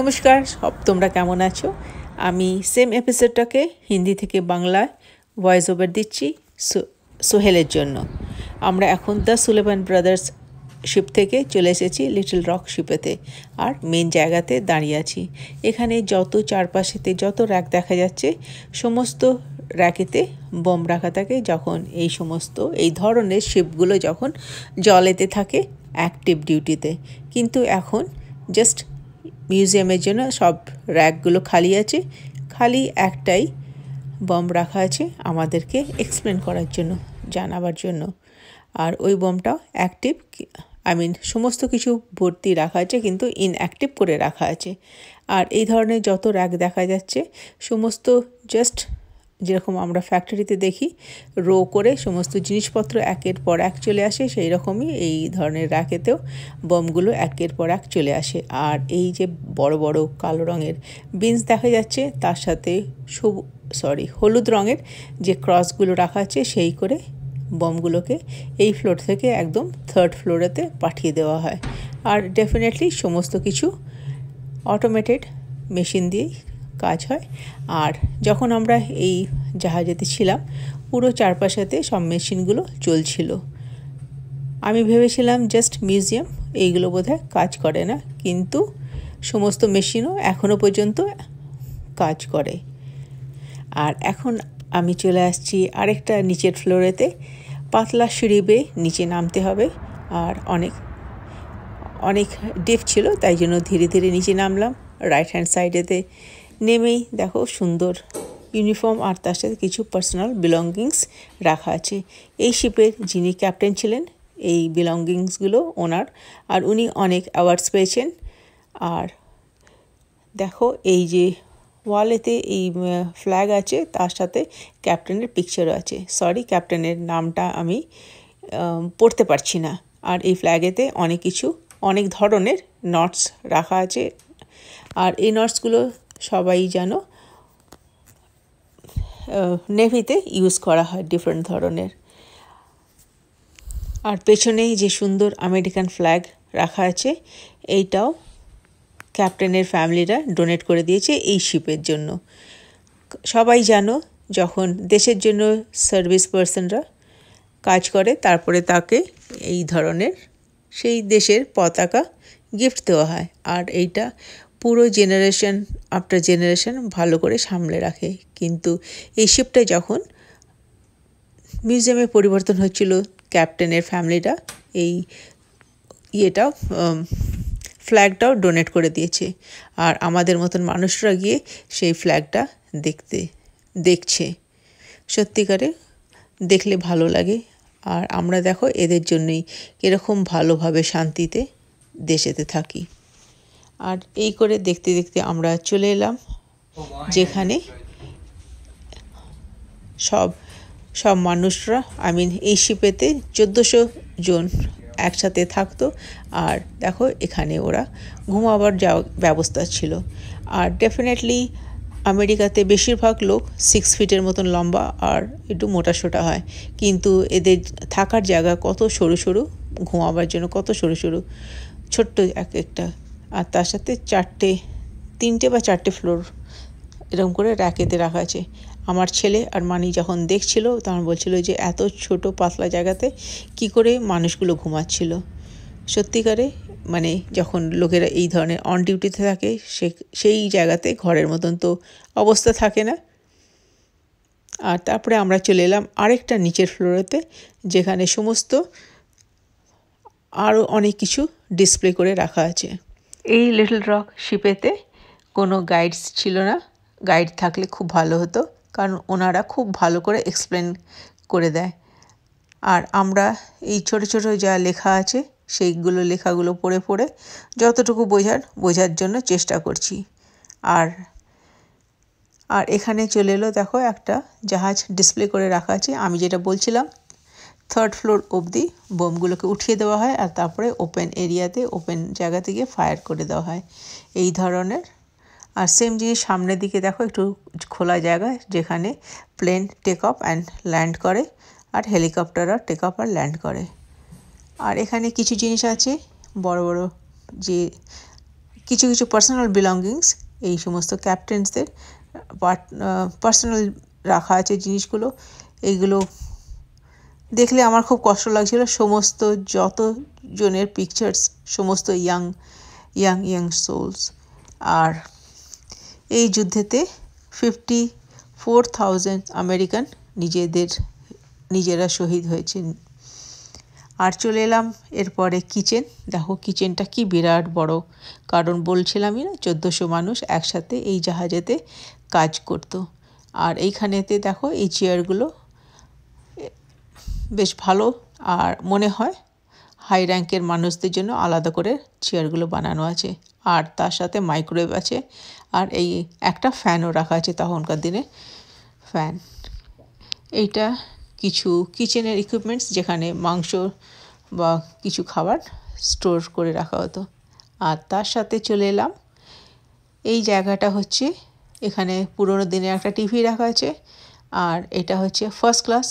নমস্কার সব তোমরা কেমন আছো আমি সেম এপিসোডটাকে হিন্দি থেকে বাংলায় ভয়েস ওভার দিচ্ছি সোহেলের জন্য আমরা এখন দ্য সুলেভান ব্রাদার্স শিপ থেকে চলে এসেছি লিটল রক শিপেতে আর মেন জায়গাতে দাঁড়িয়ে আছি এখানে যত চারপাশেতে যত র্যাক দেখা যাচ্ছে সমস্ত র্যাকেতে বোম রাখা থাকে যখন এই সমস্ত এই ধরনের শিপগুলো যখন জলেতে থাকে অ্যাক্টিভ ডিউটিতে কিন্তু এখন জাস্ট মিউজিয়ামের জন্য সব র্যাকগুলো খালি আছে খালি একটাই বম রাখা আছে আমাদেরকে এক্সপ্লেন করার জন্য জানাবার জন্য আর ওই বমটাও অ্যাক্টিভ আই মিন সমস্ত কিছু ভর্তি রাখা আছে কিন্তু ইনঅ্যাক্টিভ করে রাখা আছে আর এই ধরনের যত র্যাক দেখা যাচ্ছে সমস্ত জাস্ট যেরকম আমরা ফ্যাক্টরিতে দেখি রো করে সমস্ত জিনিসপত্র একের পর এক চলে আসে সেই রকমই এই ধরনের র্যাকেতেও বমগুলো একের পর এক চলে আসে আর এই যে বড় বড় কালো রঙের বিনস দেখা যাচ্ছে তার সাথে সবু সরি হলুদ রঙের যে ক্রসগুলো রাখা আছে সেই করে বমগুলোকে এই ফ্লোর থেকে একদম থার্ড ফ্লোরেতে পাঠিয়ে দেওয়া হয় আর ডেফিনেটলি সমস্ত কিছু অটোমেটেড মেশিন দিয়েই কাজ হয় আর যখন আমরা এই জাহাজেতে ছিলাম পুরো চারপাশাতে সব মেশিনগুলো চলছিল আমি ভেবেছিলাম জাস্ট মিউজিয়াম এইগুলো বোধহয় কাজ করে না কিন্তু সমস্ত মেশিনও এখনও পর্যন্ত কাজ করে আর এখন আমি চলে আসছি আরেকটা নিচের ফ্লোরেতে পাতলা সিঁড়ি বেয়ে নিচে নামতে হবে আর অনেক অনেক ডিপ ছিল তাই জন্য ধীরে ধীরে নিচে নামলাম রাইট হ্যান্ড সাইডেতে নেমেই দেখো সুন্দর ইউনিফর্ম আর তার সাথে কিছু পার্সোনাল বিলঙ্গিংস রাখা আছে এই শিপের যিনি ক্যাপ্টেন ছিলেন এই বিলঙ্গিংসগুলো ওনার আর উনি অনেক অ্যাওয়ার্ডস পেয়েছেন আর দেখো এই যে ওয়ালেতে এই ফ্ল্যাগ আছে তার সাথে ক্যাপ্টেনের পিকচারও আছে সরি ক্যাপ্টেনের নামটা আমি পড়তে পারছি না আর এই ফ্ল্যাগেতে অনেক কিছু অনেক ধরনের নটস রাখা আছে আর এই নটসগুলো সবাই যেন নেভিতে ইউজ করা হয় ডিফারেন্ট ধরনের আর পেছনেই যে সুন্দর আমেরিকান ফ্ল্যাগ রাখা আছে এইটাও ক্যাপ্টেনের ফ্যামিলিরা ডোনেট করে দিয়েছে এই শিপের জন্য সবাই জানো যখন দেশের জন্য সার্ভিস পার্সনরা কাজ করে তারপরে তাকে এই ধরনের সেই দেশের পতাকা গিফট দেওয়া হয় আর এইটা পুরো জেনারেশন আফটার জেনারেশন ভালো করে সামলে রাখে কিন্তু এই শিপটা যখন মিউজিয়ামে পরিবর্তন হচ্ছিল ক্যাপ্টেনের ফ্যামিলিটা এই ইয়েটা ফ্ল্যাগটাও ডোনেট করে দিয়েছে আর আমাদের মতন মানুষরা গিয়ে সেই ফ্ল্যাগটা দেখতে দেখছে সত্যিকারে দেখলে ভালো লাগে আর আমরা দেখো এদের জন্যই কীরকম ভালোভাবে শান্তিতে দেশেতে থাকি আর এই করে দেখতে দেখতে আমরা চলে এলাম যেখানে সব সব মানুষরা আই মিন এই শিপেতে চোদ্দোশো জন একসাথে থাকতো আর দেখো এখানে ওরা ঘুমাবার যাওয়া ব্যবস্থা ছিল আর ডেফিনেটলি আমেরিকাতে বেশিরভাগ লোক সিক্স ফিটের মতন লম্বা আর একটু মোটা সোটা হয় কিন্তু এদের থাকার জায়গা কত সরু সরু ঘুমাবার জন্য কত সরু সরু ছোট্ট এক একটা আর তার সাথে চারটে তিনটে বা চারটে ফ্লোর এরকম করে র্যাকেতে রাখা আছে আমার ছেলে আর মানি যখন দেখছিল তখন বলছিল যে এত ছোট পাতলা জায়গাতে কি করে মানুষগুলো ঘুমাচ্ছিল সত্যিকারে মানে যখন লোকেরা এই ধরনের অন ডিউটিতে থাকে সে সেই জায়গাতে ঘরের মতন তো অবস্থা থাকে না আর তারপরে আমরা চলে এলাম আরেকটা নিচের ফ্লোরেতে যেখানে সমস্ত আরও অনেক কিছু ডিসপ্লে করে রাখা আছে এই লিটল রক শিপেতে কোনো গাইডস ছিল না গাইড থাকলে খুব ভালো হতো কারণ ওনারা খুব ভালো করে এক্সপ্লেন করে দেয় আর আমরা এই ছোট ছোট যা লেখা আছে সেইগুলো লেখাগুলো পড়ে পড়ে যতটুকু বোঝার বোঝার জন্য চেষ্টা করছি আর আর এখানে চলে এলো দেখো একটা জাহাজ ডিসপ্লে করে রাখা আছে আমি যেটা বলছিলাম থার্ড ফ্লোর অবধি বোমগুলোকে উঠিয়ে দেওয়া হয় আর তারপরে ওপেন এরিয়াতে ওপেন জায়গা থেকে ফায়ার করে দেওয়া হয় এই ধরনের আর সেম জিনিস সামনের দিকে দেখো একটু খোলা জায়গা যেখানে plane take off and land করে আর হেলিকপ্টাররা টেক অফ আর ল্যান্ড করে আর এখানে কিছু জিনিস আছে বড় বড় যে কিছু কিছু পার্সোনাল বিলঙ্গিংস এই সমস্ত ক্যাপ্টেন্সদের পার্সোনাল রাখা আছে জিনিসগুলো এইগুলো দেখলে আমার খুব কষ্ট লাগছিল সমস্ত যতজনের পিকচার্স সমস্ত ইয়াং ইয়াং ইয়াং সোলস আর এই যুদ্ধেতে ফিফটি ফোর থাউজেন্ড আমেরিকান নিজেদের নিজেরা শহীদ হয়েছেন আর চলে এলাম এরপরে কিচেন দেখো কিচেনটা কি বিরাট বড় কারণ বলছিলামই না চোদ্দোশো মানুষ একসাথে এই জাহাজেতে কাজ করত আর এইখানেতে দেখো এই চেয়ারগুলো বেশ ভালো আর মনে হয় হাই র্যাঙ্কের মানুষদের জন্য আলাদা করে চেয়ারগুলো বানানো আছে আর তার সাথে মাইক্রোওয়েভ আছে আর এই একটা ফ্যানও রাখা আছে তখনকার দিনে ফ্যান এইটা কিছু কিচেনের ইকুইপমেন্টস যেখানে মাংস বা কিছু খাবার স্টোর করে রাখা হতো আর তার সাথে চলে এলাম এই জায়গাটা হচ্ছে এখানে পুরোনো দিনের একটা টিভি রাখা আছে আর এটা হচ্ছে ফার্স্ট ক্লাস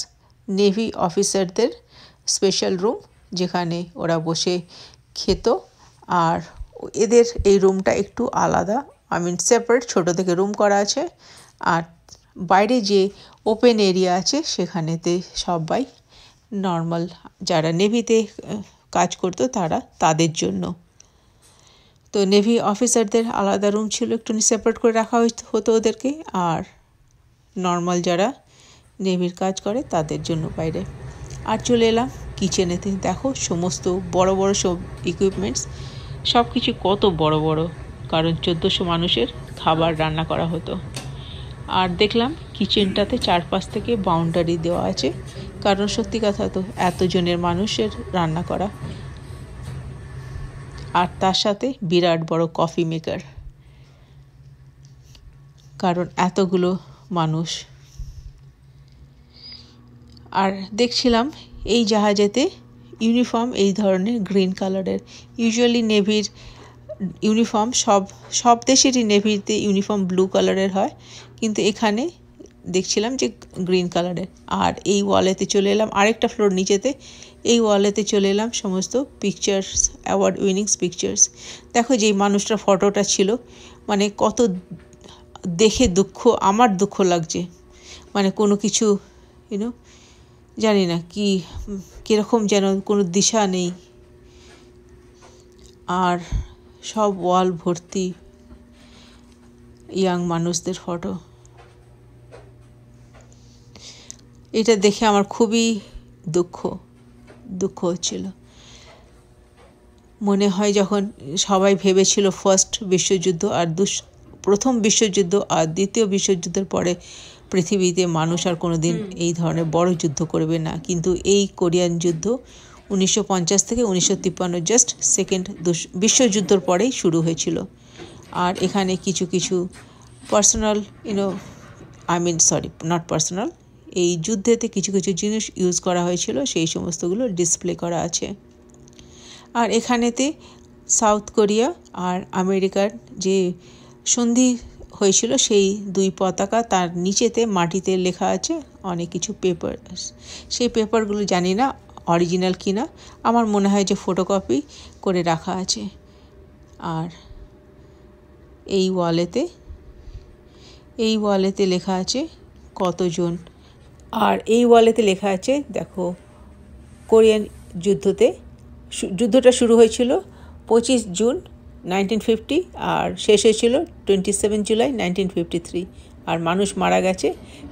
নেভি অফিসারদের স্পেশাল রুম যেখানে ওরা বসে খেত আর এদের এই রুমটা একটু আলাদা আই মিন সেপারেট ছোটো থেকে রুম করা আছে আর বাইরে যে ওপেন এরিয়া আছে সেখানেতে সবাই নর্মাল যারা নেভিতে কাজ করতো তারা তাদের জন্য তো নেভি অফিসারদের আলাদা রুম ছিল একটু সেপারেট করে রাখা হতো ওদেরকে আর নর্মাল যারা নেভির কাজ করে তাদের জন্য বাইরে আর চলে এলাম কিচেনেতে দেখো সমস্ত বড় বড় সব ইকুইপমেন্টস সব কিছু কত বড় বড় কারণ চোদ্দোশো মানুষের খাবার রান্না করা হতো আর দেখলাম কিচেনটাতে চারপাশ থেকে বাউন্ডারি দেওয়া আছে কারণ সত্যি কথা তো এতজনের মানুষের রান্না করা আর তার সাথে বিরাট বড় কফি মেকার কারণ এতগুলো মানুষ আর দেখছিলাম এই জাহাজেতে ইউনিফর্ম এই ধরনের গ্রিন কালারের ইউজুয়ালি নেভির ইউনিফর্ম সব সব দেশেরই নেভিতে ইউনিফর্ম ব্লু কালারের হয় কিন্তু এখানে দেখছিলাম যে গ্রিন কালারের আর এই ওয়ালেতে চলে এলাম আরেকটা ফ্লোর নিচেতে এই ওয়ালেতে চলে এলাম সমস্ত পিকচার্স অ্যাওয়ার্ড উইনিংস পিকচার্স দেখো যেই মানুষটা ফটোটা ছিল মানে কত দেখে দুঃখ আমার দুঃখ লাগছে মানে কোনো কিছু ইউনো জানি না কি কীরকম যেন কোনো দিশা নেই আর সব ওয়াল ভর্তি ইয়াং মানুষদের ফটো এটা দেখে আমার খুবই দুঃখ দুঃখ হচ্ছিল মনে হয় যখন সবাই ভেবেছিল ফার্স্ট বিশ্বযুদ্ধ আর প্রথম বিশ্বযুদ্ধ আর দ্বিতীয় বিশ্বযুদ্ধের পরে পৃথিবীতে মানুষ আর কোনো দিন এই ধরনের বড় যুদ্ধ করবে না কিন্তু এই কোরিয়ান যুদ্ধ উনিশশো থেকে উনিশশো জাস্ট সেকেন্ড বিশ্বযুদ্ধর পরেই শুরু হয়েছিল আর এখানে কিছু কিছু personal you know I mean sorry not personal এই যুদ্ধেতে কিছু কিছু জিনিস ইউজ করা হয়েছিল সেই সমস্তগুলো ডিসপ্লে করা আছে আর এখানেতে সাউথ কোরিয়া আর আমেরিকার যে সন্ধি হয়েছিল সেই দুই পতাকা তার নিচেতে মাটিতে লেখা আছে অনেক কিছু পেপার সেই পেপারগুলো জানি না অরিজিনাল কি না আমার মনে হয় যে ফটোকপি করে রাখা আছে আর এই ওয়ালেতে এই ওয়ালেতে লেখা আছে কতজন আর এই ওয়ালেতে লেখা আছে দেখো কোরিয়ান যুদ্ধতে যুদ্ধটা শুরু হয়েছিল পঁচিশ জুন নাইনটিন ফিফটি আর শেষ হয়েছিল twenty seven July nineteen fifty three আর মানুষ মারা গেছে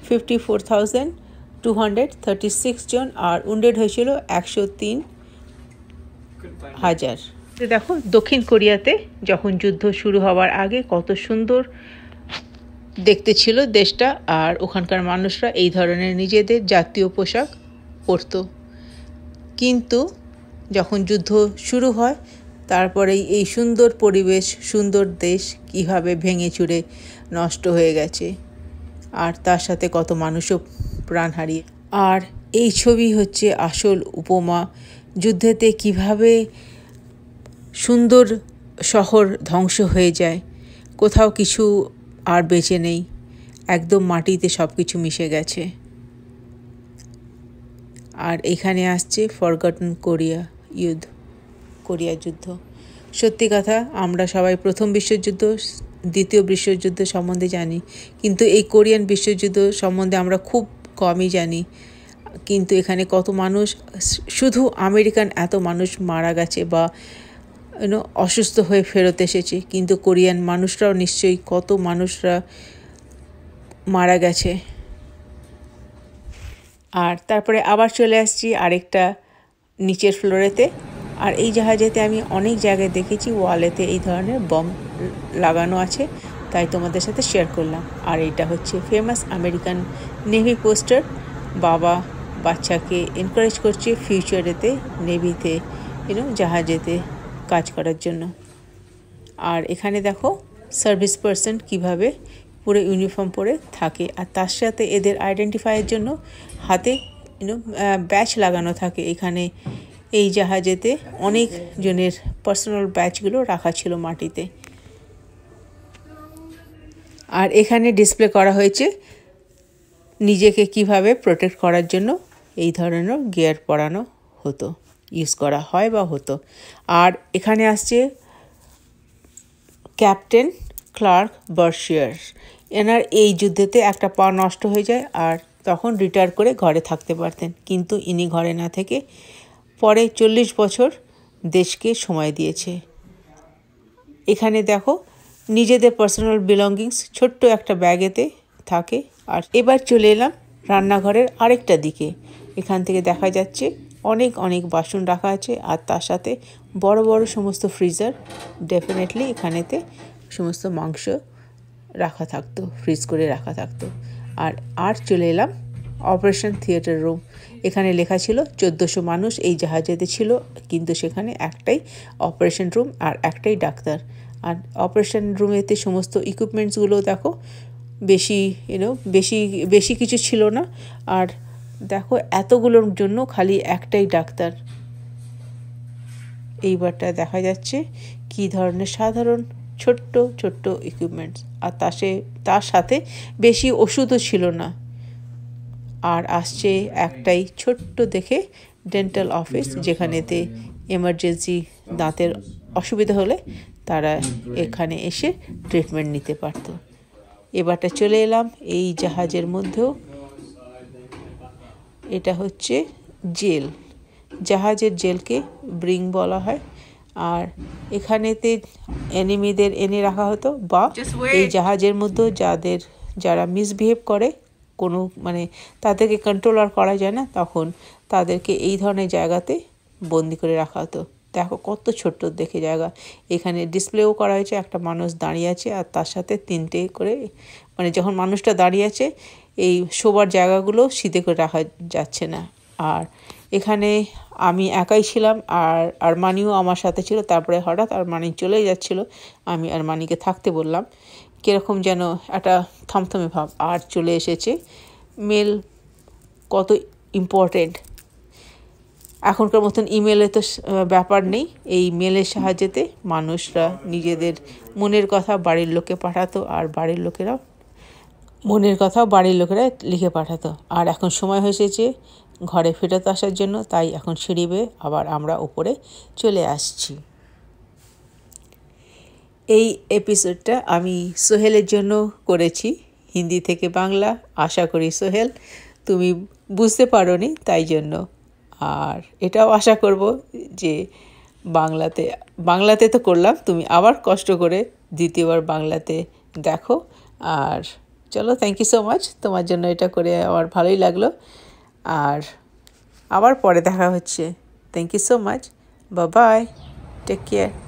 fifty four thousand two hundred thirty six জন আর উন্ডেড হয়েছিল একশো তিন হাজার দেখো দক্ষিণ কোরিয়াতে যখন যুদ্ধ শুরু হওয়ার আগে কত সুন্দর দেখতে ছিল দেশটা আর ওখানকার মানুষরা এই ধরনের নিজেদের জাতীয় পোশাক পরত কিন্তু যখন যুদ্ধ শুরু হয় তারপরেই এই সুন্দর পরিবেশ সুন্দর দেশ কিভাবে ভেঙে চুড়ে নষ্ট হয়ে গেছে আর তার সাথে কত মানুষও প্রাণ হারিয়ে আর এই ছবি হচ্ছে আসল উপমা যুদ্ধেতে কিভাবে সুন্দর শহর ধ্বংস হয়ে যায় কোথাও কিছু আর বেঁচে নেই একদম মাটিতে সব কিছু মিশে গেছে আর এখানে আসছে ফরগটন কোরিয়া ইউথ কোরিয়া যুদ্ধ সত্যি কথা আমরা সবাই প্রথম বিশ্বযুদ্ধ দ্বিতীয় বিশ্বযুদ্ধ সম্বন্ধে জানি কিন্তু এই কোরিয়ান বিশ্বযুদ্ধ সম্বন্ধে আমরা খুব কমই জানি কিন্তু এখানে কত মানুষ শুধু আমেরিকান এত মানুষ মারা গেছে বা ইউনো অসুস্থ হয়ে ফেরত এসেছে কিন্তু কোরিয়ান মানুষরাও নিশ্চয়ই কত মানুষরা মারা গেছে আর তারপরে আবার চলে আসছি আরেকটা নিচের ফ্লোরেতে আর এই জাহাজেতে আমি অনেক জায়গায় দেখেছি ওয়ালেতে এই ধরনের বম লাগানো আছে তাই তোমাদের সাথে শেয়ার করলাম আর এটা হচ্ছে ফেমাস আমেরিকান নেভি পোস্টার বাবা বাচ্চাকে এনকারেজ করছে ফিউচারেতে নেভিতে ইউনো জাহাজেতে কাজ করার জন্য আর এখানে দেখো সার্ভিস পার্সন কিভাবে পুরো ইউনিফর্ম পরে থাকে আর তার সাথে এদের আইডেন্টিফাইয়ের জন্য হাতে ইউনো ব্যাচ লাগানো থাকে এখানে এই জাহাজেতে অনেক জনের পার্সোনাল ব্যাচগুলো রাখা ছিল মাটিতে আর এখানে ডিসপ্লে করা হয়েছে নিজেকে কিভাবে প্রোটেক্ট করার জন্য এই ধরনের গিয়ার পরানো হতো ইউজ করা হয় বা হতো আর এখানে আসছে ক্যাপ্টেন ক্লার্ক বার্শিয়ার এনার এই যুদ্ধেতে একটা পা নষ্ট হয়ে যায় আর তখন রিটায়ার করে ঘরে থাকতে পারতেন কিন্তু ইনি ঘরে না থেকে পরে চল্লিশ বছর দেশকে সময় দিয়েছে এখানে দেখো নিজেদের পার্সোনাল বিলঙ্গিংস ছোট্ট একটা ব্যাগেতে থাকে আর এবার চলে এলাম রান্নাঘরের আরেকটা দিকে এখান থেকে দেখা যাচ্ছে অনেক অনেক বাসন রাখা আছে আর তার সাথে বড় বড় সমস্ত ফ্রিজার ডেফিনেটলি এখানেতে সমস্ত মাংস রাখা থাকতো ফ্রিজ করে রাখা থাকতো আর আর চলে এলাম অপারেশন থিয়েটার রুম এখানে লেখা ছিল চোদ্দোশো মানুষ এই জাহাজেতে ছিল কিন্তু সেখানে একটাই অপারেশন রুম আর একটাই ডাক্তার আর অপারেশন রুমেতে সমস্ত ইকুইপমেন্টসগুলো দেখো বেশি ইউনো বেশি বেশি কিছু ছিল না আর দেখো এতগুলোর জন্য খালি একটাই ডাক্তার এইবারটা দেখা যাচ্ছে কি ধরনের সাধারণ ছোট্ট ছোট্ট ইকুইপমেন্টস আর তার তার সাথে বেশি ওষুধও ছিল না আর আসছে একটাই ছোট্ট দেখে ডেন্টাল অফিস যেখানেতে এমার্জেন্সি দাঁতের অসুবিধা হলে তারা এখানে এসে ট্রিটমেন্ট নিতে পারত এবারটা চলে এলাম এই জাহাজের মধ্যেও এটা হচ্ছে জেল জাহাজের জেলকে ব্রিং বলা হয় আর এখানেতে এনিমিদের এনে রাখা হতো বা এই জাহাজের মধ্যেও যাদের যারা মিসবিহেভ করে কোনো মানে তাদেরকে কন্ট্রোল আর করা যায় না তখন তাদেরকে এই ধরনের জায়গাতে বন্দি করে রাখা হতো দেখো কত ছোট্ট দেখে জায়গা এখানে ডিসপ্লেও করা হয়েছে একটা মানুষ দাঁড়িয়ে আছে আর তার সাথে তিনটে করে মানে যখন মানুষটা দাঁড়িয়ে আছে এই শোবার জায়গাগুলো শীতে করে রাখা যাচ্ছে না আর এখানে আমি একাই ছিলাম আর আর মানিও আমার সাথে ছিল তারপরে হঠাৎ আর মানি চলে যাচ্ছিল আমি আর মানিকে থাকতে বললাম কীরকম যেন একটা থমথমে ভাব আর চলে এসেছে মেল কত ইম্পর্টেন্ট এখনকার মতন ইমেলে তো ব্যাপার নেই এই মেলের সাহায্যেতে মানুষরা নিজেদের মনের কথা বাড়ির লোকে পাঠাতো আর বাড়ির লোকেরা মনের কথা বাড়ির লোকেরা লিখে পাঠাতো আর এখন সময় হয়েছে যে ঘরে ফেরত আসার জন্য তাই এখন সিঁড়ি বেয়ে আবার আমরা উপরে চলে আসছি এই এপিসোডটা আমি সোহেলের জন্য করেছি হিন্দি থেকে বাংলা আশা করি সোহেল তুমি বুঝতে পারো নি তাই জন্য আর এটাও আশা করব যে বাংলাতে বাংলাতে তো করলাম তুমি আবার কষ্ট করে দ্বিতীয়বার বাংলাতে দেখো আর চলো থ্যাংক ইউ সো মাচ তোমার জন্য এটা করে আমার ভালোই লাগলো আর আবার পরে দেখা হচ্ছে থ্যাংক ইউ সো মাচ বা বাই টেক কেয়ার